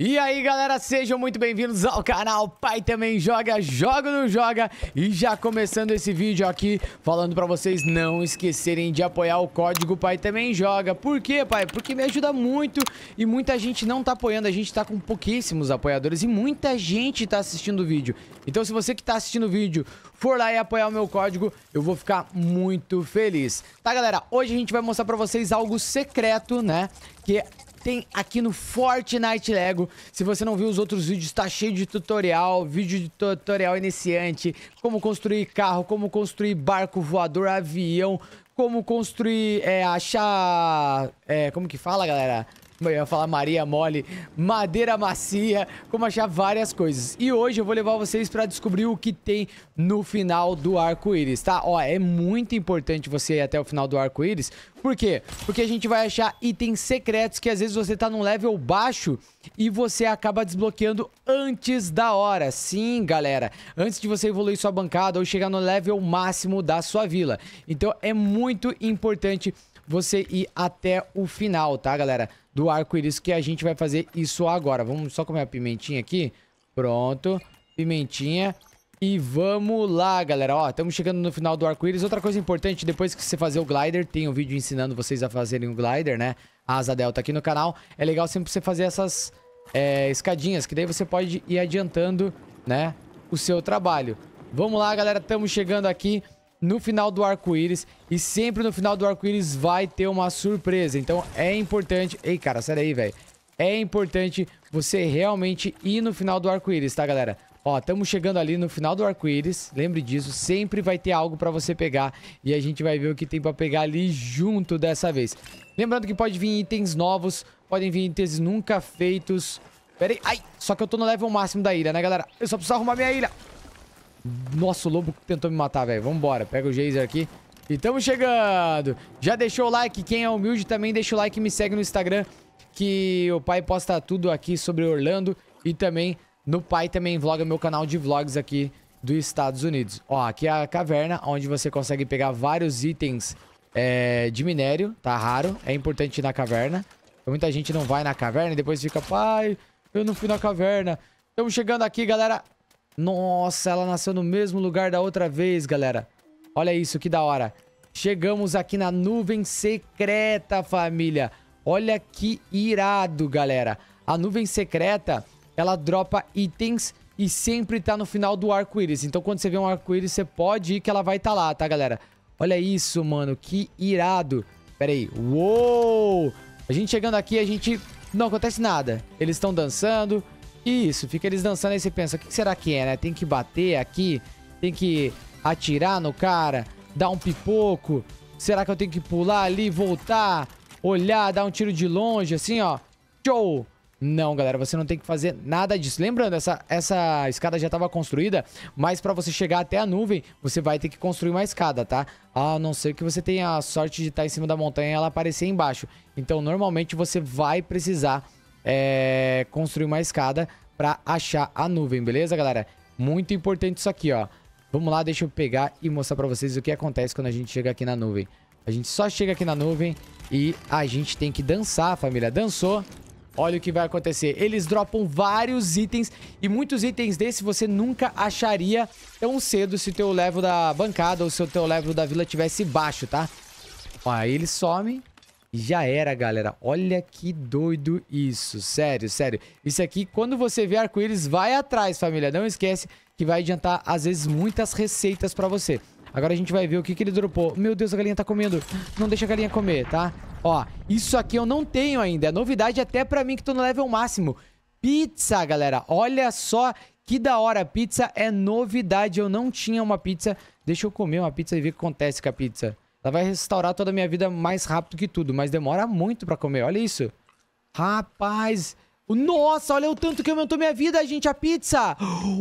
E aí galera, sejam muito bem-vindos ao canal Pai Também Joga, Joga ou Não Joga E já começando esse vídeo aqui, falando pra vocês não esquecerem de apoiar o código Pai Também Joga Por quê, pai? Porque me ajuda muito e muita gente não tá apoiando, a gente tá com pouquíssimos apoiadores e muita gente tá assistindo o vídeo Então se você que tá assistindo o vídeo for lá e apoiar o meu código, eu vou ficar muito feliz Tá galera, hoje a gente vai mostrar pra vocês algo secreto, né? Que tem aqui no Fortnite Lego. Se você não viu os outros vídeos, tá cheio de tutorial, vídeo de tutorial iniciante, como construir carro, como construir barco voador, avião, como construir, é, achar, é, como que fala, galera? Eu ia falar Maria Mole, madeira macia, como achar várias coisas. E hoje eu vou levar vocês para descobrir o que tem no final do arco-íris, tá? Ó, é muito importante você ir até o final do arco-íris. Por quê? Porque a gente vai achar itens secretos que às vezes você tá num level baixo e você acaba desbloqueando antes da hora. Sim, galera. Antes de você evoluir sua bancada ou chegar no level máximo da sua vila. Então é muito importante você ir até o final, tá, galera? do arco-íris que a gente vai fazer isso agora. Vamos só comer a pimentinha aqui. Pronto. Pimentinha. E vamos lá, galera. Ó, estamos chegando no final do arco-íris. Outra coisa importante, depois que você fazer o glider, tem um vídeo ensinando vocês a fazerem o glider, né? A asa delta aqui no canal. É legal sempre você fazer essas é, escadinhas, que daí você pode ir adiantando, né? O seu trabalho. Vamos lá, galera. Estamos chegando aqui no final do arco-íris. E sempre no final do arco-íris vai ter uma surpresa. Então é importante... Ei, cara, sério aí, velho. É importante você realmente ir no final do arco-íris, tá, galera? Ó, estamos chegando ali no final do arco-íris. Lembre disso, sempre vai ter algo pra você pegar. E a gente vai ver o que tem pra pegar ali junto dessa vez. Lembrando que pode vir itens novos, podem vir itens nunca feitos... Pera aí. Ai, só que eu tô no level máximo da ilha, né, galera? Eu só preciso arrumar minha ilha. Nossa, o lobo tentou me matar, velho. Vambora, pega o geyser aqui. E tamo chegando. Já deixou o like? Quem é humilde também deixa o like e me segue no Instagram. Que o pai posta tudo aqui sobre Orlando. E também no pai também vloga meu canal de vlogs aqui dos Estados Unidos. Ó, aqui é a caverna, onde você consegue pegar vários itens é, de minério. Tá raro, é importante ir na caverna. Muita gente não vai na caverna e depois fica... Pai, eu não fui na caverna. Estamos chegando aqui, galera. Nossa, ela nasceu no mesmo lugar da outra vez, galera. Olha isso, que da hora. Chegamos aqui na nuvem secreta, família. Olha que irado, galera. A nuvem secreta, ela dropa itens e sempre tá no final do arco-íris. Então, quando você vê um arco-íris, você pode ir que ela vai estar tá lá, tá, galera? Olha isso, mano. Que irado. Pera aí. Uou! A gente chegando aqui, a gente... Não acontece nada. Eles estão dançando, isso, fica eles dançando aí você pensa, o que será que é, né? Tem que bater aqui, tem que atirar no cara, dar um pipoco. Será que eu tenho que pular ali, voltar, olhar, dar um tiro de longe, assim, ó. Show! Não, galera, você não tem que fazer nada disso. Lembrando, essa, essa escada já estava construída, mas para você chegar até a nuvem, você vai ter que construir uma escada, tá? A não ser que você tenha a sorte de estar tá em cima da montanha e ela aparecer embaixo. Então, normalmente, você vai precisar é, construir uma escada para achar a nuvem, beleza, galera? Muito importante isso aqui, ó. Vamos lá, deixa eu pegar e mostrar pra vocês o que acontece quando a gente chega aqui na nuvem. A gente só chega aqui na nuvem e a gente tem que dançar, família. Dançou, olha o que vai acontecer. Eles dropam vários itens e muitos itens desses você nunca acharia tão cedo se o teu level da bancada ou se o teu level da vila tivesse baixo, tá? Ó, aí eles somem já era, galera. Olha que doido isso. Sério, sério. Isso aqui, quando você vê arco-íris, vai atrás, família. Não esquece que vai adiantar, às vezes, muitas receitas pra você. Agora a gente vai ver o que, que ele dropou. Meu Deus, a galinha tá comendo. Não deixa a galinha comer, tá? Ó, isso aqui eu não tenho ainda. É novidade até pra mim que tô no level máximo. Pizza, galera. Olha só que da hora. Pizza é novidade. Eu não tinha uma pizza. Deixa eu comer uma pizza e ver o que acontece com a pizza. Ela vai restaurar toda a minha vida mais rápido que tudo, mas demora muito pra comer, olha isso. Rapaz, nossa, olha o tanto que aumentou minha vida, gente, a pizza.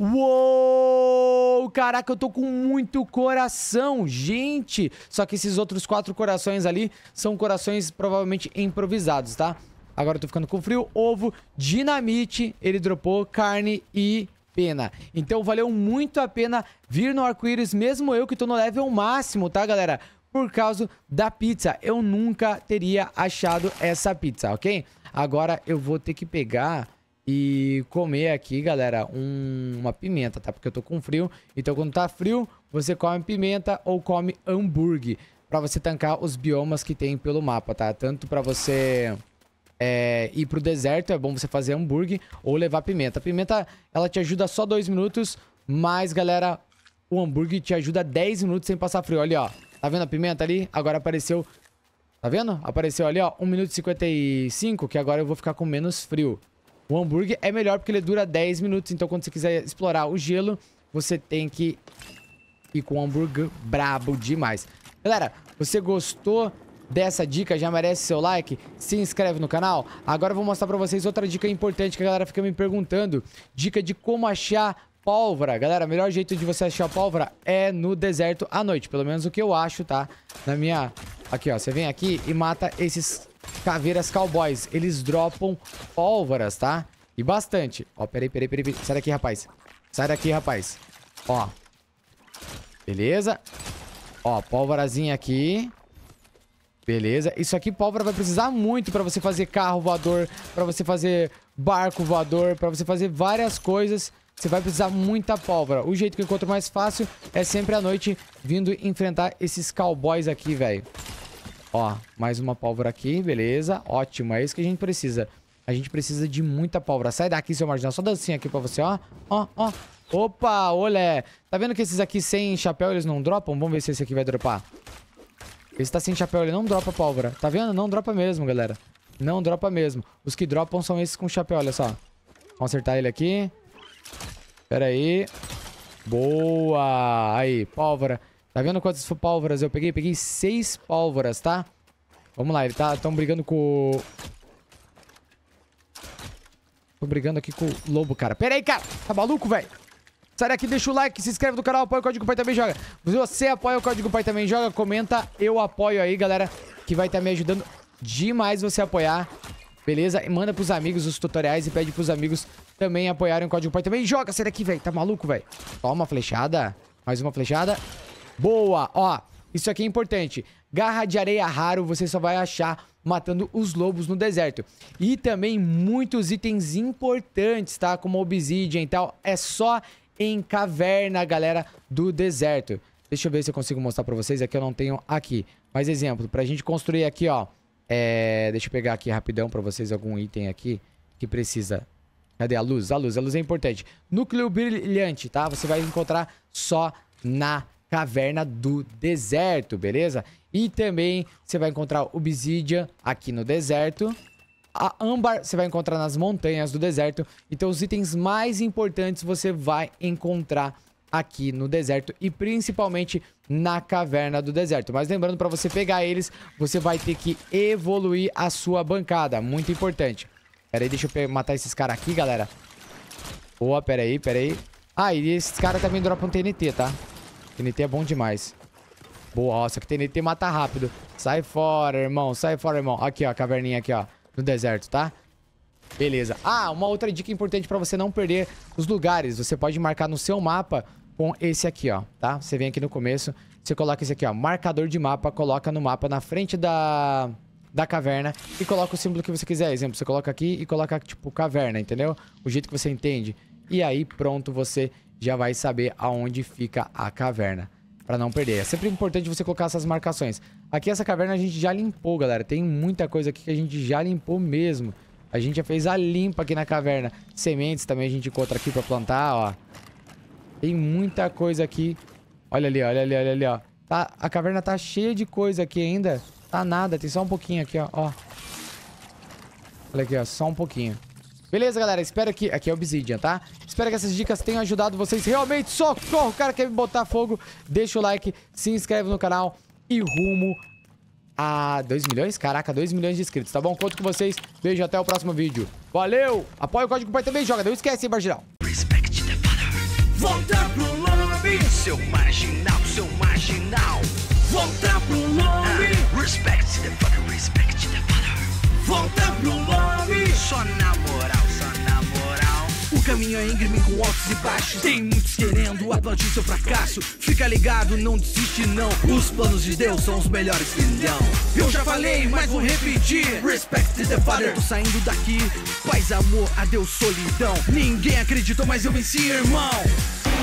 Uou, caraca, eu tô com muito coração, gente. Só que esses outros quatro corações ali são corações provavelmente improvisados, tá? Agora eu tô ficando com frio. Ovo, dinamite, ele dropou, carne e pena. Então valeu muito a pena vir no arco-íris, mesmo eu que tô no level máximo, tá, galera? por causa da pizza. Eu nunca teria achado essa pizza, ok? Agora eu vou ter que pegar e comer aqui, galera, um, uma pimenta, tá? Porque eu tô com frio. Então, quando tá frio, você come pimenta ou come hambúrguer. Pra você tancar os biomas que tem pelo mapa, tá? Tanto pra você é, ir pro deserto, é bom você fazer hambúrguer ou levar pimenta. A pimenta, ela te ajuda só dois minutos, mas, galera, o hambúrguer te ajuda 10 minutos sem passar frio. Olha, ó. Tá vendo a pimenta ali? Agora apareceu... Tá vendo? Apareceu ali, ó, 1 minuto e 55, que agora eu vou ficar com menos frio. O hambúrguer é melhor porque ele dura 10 minutos, então quando você quiser explorar o gelo, você tem que ir com o hambúrguer brabo demais. Galera, você gostou dessa dica? Já merece seu like? Se inscreve no canal? Agora eu vou mostrar pra vocês outra dica importante que a galera fica me perguntando. Dica de como achar pólvora. Galera, o melhor jeito de você achar pólvora é no deserto à noite. Pelo menos o que eu acho, tá? Na minha... Aqui, ó. Você vem aqui e mata esses caveiras cowboys. Eles dropam pólvoras, tá? E bastante. Ó, peraí, peraí, peraí. peraí. Sai daqui, rapaz. Sai daqui, rapaz. Ó. Beleza. Ó, pólvorazinha aqui. Beleza. Isso aqui, pólvora, vai precisar muito pra você fazer carro voador, pra você fazer barco voador, pra você fazer várias coisas você vai precisar muita pólvora. O jeito que eu encontro mais fácil é sempre à noite vindo enfrentar esses cowboys aqui, velho. Ó, mais uma pólvora aqui, beleza. Ótimo, é isso que a gente precisa. A gente precisa de muita pólvora. Sai daqui, seu marginal. Só dancinha aqui pra você, ó. Ó, ó. Opa, olé. Tá vendo que esses aqui sem chapéu, eles não dropam? Vamos ver se esse aqui vai dropar. Esse tá sem chapéu, ele não dropa pólvora. Tá vendo? Não dropa mesmo, galera. Não dropa mesmo. Os que dropam são esses com chapéu, olha só. Vamos acertar ele aqui. Pera aí. Boa! Aí, pólvora. Tá vendo quantas pólvoras eu peguei? Peguei seis pólvoras, tá? Vamos lá, ele tá tá, brigando com o... Tô brigando aqui com o lobo, cara. Pera aí, cara! Tá maluco, velho? Sai daqui, deixa o like, se inscreve no canal, apoia o Código Pai Também Joga. Se você apoia o Código Pai Também Joga, comenta eu apoio aí, galera, que vai estar tá me ajudando demais você apoiar beleza? E manda pros amigos os tutoriais e pede pros amigos também apoiarem o Código Pai também. Joga, essa daqui, velho. Tá maluco, velho? Toma, flechada. Mais uma flechada. Boa! Ó, isso aqui é importante. Garra de areia raro você só vai achar matando os lobos no deserto. E também muitos itens importantes, tá? Como obsidian e tal. É só em caverna, galera, do deserto. Deixa eu ver se eu consigo mostrar pra vocês. Aqui é eu não tenho aqui. Mais exemplo, pra gente construir aqui, ó. É, deixa eu pegar aqui rapidão para vocês algum item aqui que precisa. Cadê a luz? A luz, a luz é importante. Núcleo brilhante, tá? Você vai encontrar só na caverna do deserto, beleza? E também você vai encontrar obsidian aqui no deserto. A âmbar você vai encontrar nas montanhas do deserto. Então os itens mais importantes você vai encontrar aqui no deserto e principalmente na caverna do deserto. Mas lembrando, para você pegar eles, você vai ter que evoluir a sua bancada. Muito importante. Pera aí, deixa eu matar esses caras aqui, galera. Boa, pera aí, pera aí. Ah, e esses caras também dropam TNT, tá? TNT é bom demais. Boa, nossa, que TNT mata rápido. Sai fora, irmão, sai fora, irmão. Aqui, ó, caverninha aqui, ó, no deserto, tá? Beleza. Ah, uma outra dica importante pra você não perder os lugares. Você pode marcar no seu mapa com esse aqui, ó, tá? Você vem aqui no começo, você coloca esse aqui, ó, marcador de mapa, coloca no mapa na frente da, da caverna e coloca o símbolo que você quiser. Exemplo, você coloca aqui e coloca, tipo, caverna, entendeu? O jeito que você entende. E aí, pronto, você já vai saber aonde fica a caverna, pra não perder. É sempre importante você colocar essas marcações. Aqui essa caverna a gente já limpou, galera. Tem muita coisa aqui que a gente já limpou mesmo. A gente já fez a limpa aqui na caverna. Sementes também a gente encontra aqui pra plantar, ó. Tem muita coisa aqui. Olha ali, olha ali, olha ali, ó. Tá, a caverna tá cheia de coisa aqui ainda. Tá nada, tem só um pouquinho aqui, ó. ó. Olha aqui, ó, só um pouquinho. Beleza, galera, espero que... Aqui é Obsidian, tá? Espero que essas dicas tenham ajudado vocês. Realmente, socorro, o cara quer me botar fogo. Deixa o like, se inscreve no canal e rumo a 2 milhões? Caraca, 2 milhões de inscritos, tá bom? Conto com vocês. Beijo, até o próximo vídeo. Valeu! Apoia o código PAI também, joga. Não esquece, hein, Marginal. Respect the father. Volta pro lobby. Seu marginal, seu marginal. Volta pro lobby. Ah, respect the father, respect the father. Volta pro lobby. Só na moral. Caminho é íngreme com altos e baixos. Tem muitos querendo aplaudir seu fracasso. Fica ligado, não desiste não. Os planos de Deus são os melhores que não. Eu já falei, mas vou repetir. Respect the father. Tô saindo daqui. Paz, amor, adeus, solidão. Ninguém acreditou, mas eu venci, irmão.